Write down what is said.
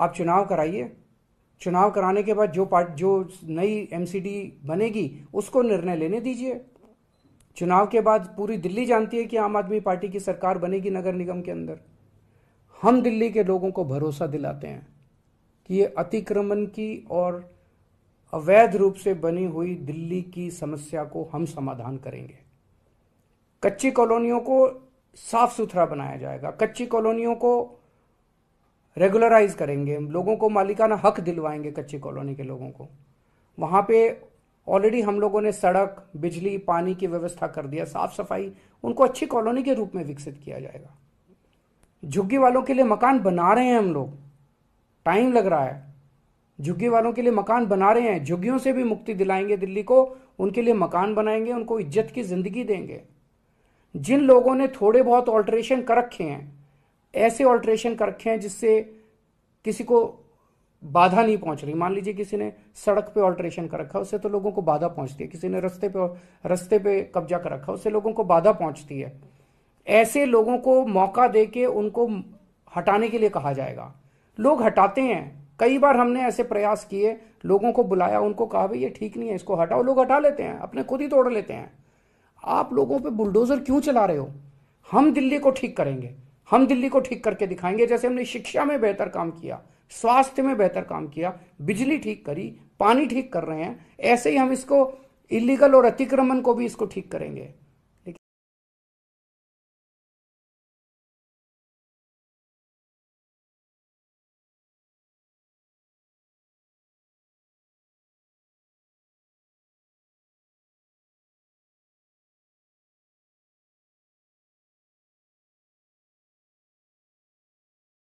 आप चुनाव कराइए चुनाव कराने के बाद जो पार्ट जो नई एमसीडी बनेगी उसको निर्णय लेने दीजिए चुनाव के बाद पूरी दिल्ली जानती है कि आम आदमी पार्टी की सरकार बनेगी नगर निगम के अंदर हम दिल्ली के लोगों को भरोसा दिलाते हैं कि ये अतिक्रमण की और अवैध रूप से बनी हुई दिल्ली की समस्या को हम समाधान करेंगे कच्ची कॉलोनियों को साफ सुथरा बनाया जाएगा कच्ची कॉलोनियों को रेगुलराइज करेंगे हम लोगों को मालिकाना हक दिलवाएंगे कच्ची कॉलोनी के लोगों को वहाँ पे ऑलरेडी हम लोगों ने सड़क बिजली पानी की व्यवस्था कर दिया साफ सफाई उनको अच्छी कॉलोनी के रूप में विकसित किया जाएगा झुग्गी वालों के लिए मकान बना रहे हैं हम लोग टाइम लग रहा है झुग्गी वालों के लिए मकान बना रहे हैं झुग्गियों से भी मुक्ति दिलाएंगे दिल्ली को उनके लिए मकान बनाएंगे उनको इज्जत की जिंदगी देंगे जिन लोगों ने थोड़े बहुत ऑल्ट्रेशन कर रखे हैं ऐसे ऑल्ट्रेशन कर रखे हैं जिससे किसी को बाधा नहीं पहुंच रही मान लीजिए किसी ने सड़क पे ऑल्ट्रेशन कर रखा उससे तो लोगों को बाधा पहुंचती है किसी ने रस्ते पे रस्ते पे कब्जा कर रखा उससे लोगों को बाधा पहुंचती है ऐसे लोगों को मौका दे के उनको हटाने के लिए कहा जाएगा लोग हटाते हैं कई बार हमने ऐसे प्रयास किए लोगों को बुलाया उनको कहा भाई ये ठीक नहीं है इसको हटाओ लोग हटा लेते हैं अपने खुद ही तोड़ लेते हैं आप लोगों पे बुलडोजर क्यों चला रहे हो हम दिल्ली को ठीक करेंगे हम दिल्ली को ठीक करके दिखाएंगे जैसे हमने शिक्षा में बेहतर काम किया स्वास्थ्य में बेहतर काम किया बिजली ठीक करी पानी ठीक कर रहे हैं ऐसे ही हम इसको इलीगल और अतिक्रमण को भी इसको ठीक करेंगे